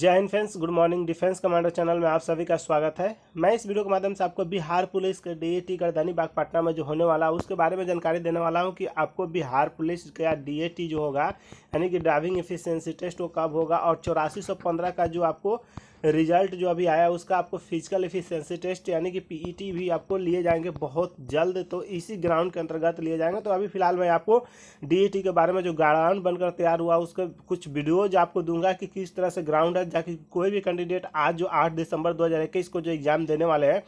जय हिंद friends good morning defence commando channel में आप सभी का स्वागत है मैं इस वीडियो के माध्यम से आपको बिहार पुलिस के डी ए टी का बाग पटना में जो होने वाला है उसके बारे में जानकारी देने वाला हूं कि आपको बिहार पुलिस का डी ए टी जो होगा यानी कि ड्राइविंग एफिशिएंसी टेस्ट वो कब होगा और चौरासी का जो आपको रिजल्ट जो अभी आया उसका आपको फिजिकल एफिशिएंसी टेस्ट यानी कि पीईटी e भी आपको लिए जाएंगे बहुत जल्द तो इसी ग्राउंड के अंतर्गत लिए जाएंगे तो अभी फिलहाल मैं आपको डीईटी e के बारे में जो ग्राउंड बनकर तैयार हुआ उसके कुछ वीडियोज आपको दूंगा कि किस तरह से ग्राउंड है जाकि कोई भी कैंडिडेट आज जो आठ दिसंबर दो को जो एग्ज़ाम देने वाले हैं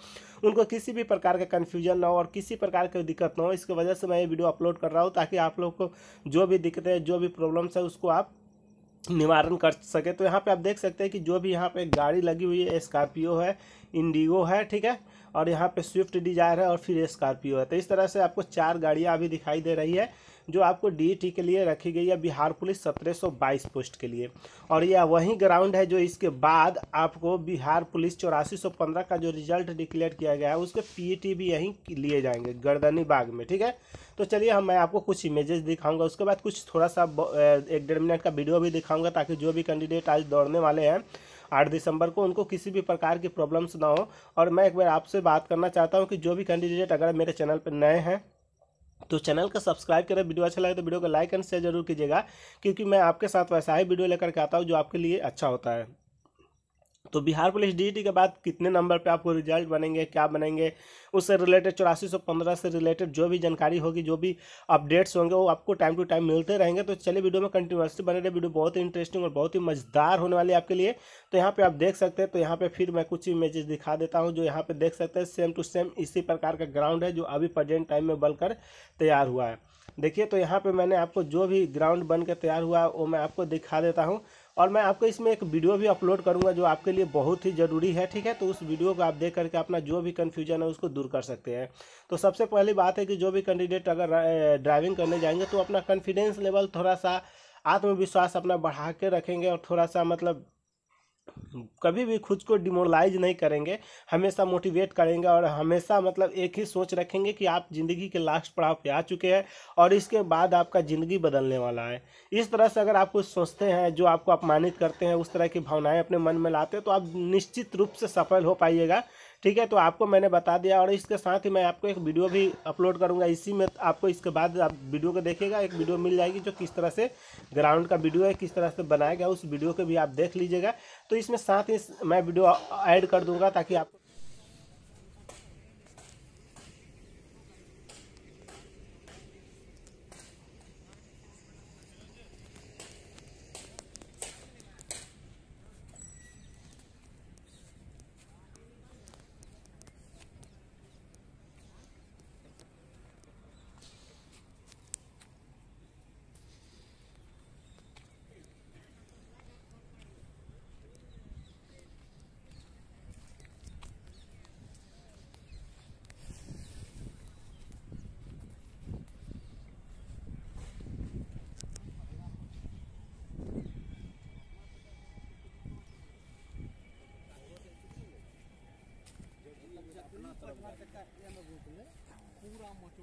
उनको किसी भी प्रकार का कन्फ्यूजन ना हो और किसी प्रकार की दिक्कत ना हो इसकी वजह से मैं ये वीडियो अपलोड कर रहा हूँ ताकि आप लोग को जो भी दिक्कतें जो भी प्रॉब्लम्स है उसको आप निवारण कर सके तो यहाँ पे आप देख सकते हैं कि जो भी यहाँ पे गाड़ी लगी हुई है स्कॉर्पियो है इंडिगो है ठीक है और यहाँ पे स्विफ्ट डिजायर है और फिर स्कॉर्पियो है तो इस तरह से आपको चार गाड़ियाँ अभी दिखाई दे रही है जो आपको डी e के लिए रखी गई है बिहार पुलिस 1722 पोस्ट के लिए और यह वही ग्राउंड है जो इसके बाद आपको बिहार पुलिस चौरासी का जो रिजल्ट डिक्लेयर किया गया है उसके पी e भी यहीं लिए जाएंगे गर्दनी बाग में ठीक है तो चलिए हम मैं आपको कुछ इमेजेस दिखाऊंगा उसके बाद कुछ थोड़ा सा एक डेढ़ मिनट का वीडियो भी दिखाऊंगा ताकि जो भी कैंडिडेट आज दौड़ने वाले हैं आठ दिसंबर को उनको किसी भी प्रकार की प्रॉब्लम्स ना हो और मैं एक बार आपसे बात करना चाहता हूँ कि जो भी कैंडिडेट अगर मेरे चैनल पर नए हैं तो चैनल का सब्सक्राइब करें वीडियो अच्छा लगे तो वीडियो को लाइक एंड शेयर जरूर कीजिएगा क्योंकि मैं आपके साथ वैसा ही वीडियो लेकर के आता हूँ जो आपके लिए अच्छा होता है तो बिहार पुलिस डीजीटी के बाद कितने नंबर पे आपको रिजल्ट बनेंगे क्या बनेंगे उससे रिलेटेड चौरासी सौ पंद्रह से रिलेटेड जो भी जानकारी होगी जो भी अपडेट्स होंगे वो आपको टाइम टू टाइम मिलते रहेंगे तो चलिए वीडियो में कंटिन्यूसली बने रहे वीडियो बहुत ही इंटरेस्टिंग और बहुत ही मज़ेदार होने वाली आपके लिए तो यहाँ पर आप देख सकते हैं तो यहाँ पर फिर मैं कुछ इमेजेस दिखा देता हूँ जो यहाँ पर देख सकते हैं सेम टू सेम इसी प्रकार का ग्राउंड है जो अभी प्रजेंट टाइम में बनकर तैयार हुआ है देखिए तो यहाँ पे मैंने आपको जो भी ग्राउंड बन के तैयार हुआ वो मैं आपको दिखा देता हूँ और मैं आपको इसमें एक वीडियो भी अपलोड करूँगा जो आपके लिए बहुत ही ज़रूरी है ठीक है तो उस वीडियो को आप देख करके अपना जो भी कन्फ्यूजन है उसको दूर कर सकते हैं तो सबसे पहली बात है कि जो भी कैंडिडेट अगर ड्राइविंग करने जाएंगे तो अपना कॉन्फिडेंस लेवल थोड़ा सा आत्मविश्वास अपना बढ़ा के रखेंगे और थोड़ा सा मतलब कभी भी खुद को डिमोरलाइज नहीं करेंगे हमेशा मोटिवेट करेंगे और हमेशा मतलब एक ही सोच रखेंगे कि आप ज़िंदगी के लास्ट पड़ाव पे आ चुके हैं और इसके बाद आपका ज़िंदगी बदलने वाला है इस तरह से अगर आप कुछ सोचते हैं जो आपको अपमानित करते हैं उस तरह की भावनाएं अपने मन में लाते हैं तो आप निश्चित रूप से सफल हो पाइएगा ठीक है तो आपको मैंने बता दिया और इसके साथ ही मैं आपको एक वीडियो भी अपलोड करूँगा इसी में आपको इसके बाद आप वीडियो को देखिएगा एक वीडियो मिल जाएगी जो किस तरह से ग्राउंड का वीडियो है किस तरह से बनाया गया उस वीडियो को भी आप देख लीजिएगा तो इसमें साथ ही मैं वीडियो ऐड कर दूँगा ताकि आपको ಪೂರಾ ಮೊಟ್ಟು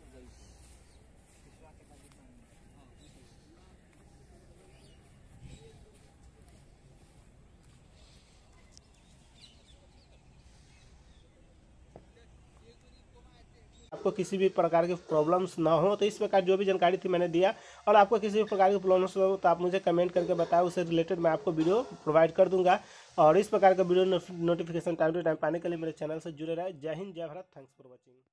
आपको किसी भी प्रकार की प्रॉब्लम्स ना हो तो इस प्रकार जो भी जानकारी थी मैंने दिया और आपको किसी भी प्रकार की प्रॉब्लम्स हो तो आप मुझे कमेंट करके बताएं उससे रिलेटेड मैं आपको वीडियो प्रोवाइड कर दूंगा और इस प्रकार का video notification time to time पाने के लिए मेरे चैनल से जुड़े रहे जय हिंद जय भारत थैंक्स फॉर वॉचिंग